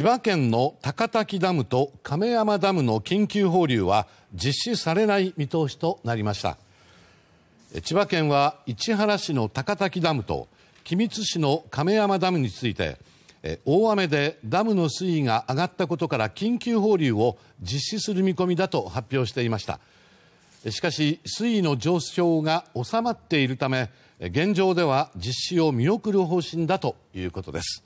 千葉県の高滝ダムと亀山ダムの緊急放流は実施されない見通しとなりました千葉県は市原市の高滝ダムと君津市の亀山ダムについて大雨でダムの水位が上がったことから緊急放流を実施する見込みだと発表していましたしかし水位の上昇が収まっているため現状では実施を見送る方針だということです